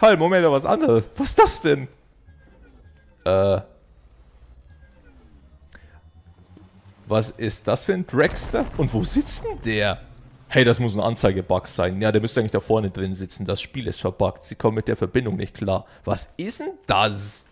Halt, Moment, was anderes. Was ist das denn? Äh. Was ist das für ein Dragster? Und wo sitzt denn der? Hey, das muss ein Anzeigebug sein. Ja, der müsste eigentlich da vorne drin sitzen. Das Spiel ist verbuggt. Sie kommen mit der Verbindung nicht klar. Was ist denn das?